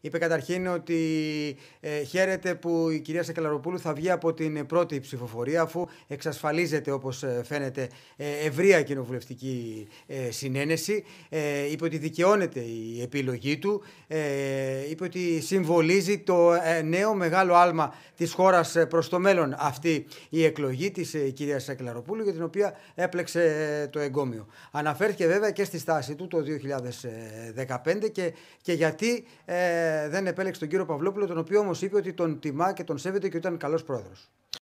Είπε καταρχήν ότι ε, χαίρεται που η κυρία Σακελαροπούλου θα βγει από την πρώτη ψηφοφορία, αφού εξασφαλίζεται, όπως ε, φαίνεται, ε, ευρεία κοινοβουλευτική συνένεση. Ε, είπε ότι δικαιώνεται η επιλογή του. Είπε ότι συμβολίζει το νέο μεγάλο άλμα της χώρας προς το μέλλον αυτή η εκλογή της κυρίας Σακελαροπούλου, για την οποία έπλεξε το εγκόμιο. Αναφέρθηκε βέβαια και στη στάση του το 2015 και, και γιατί. Ε, δεν επέλεξε τον κύριο Παυλόπουλο, τον οποίο όμως είπε ότι τον τιμά και τον σέβεται και ήταν καλός πρόεδρος.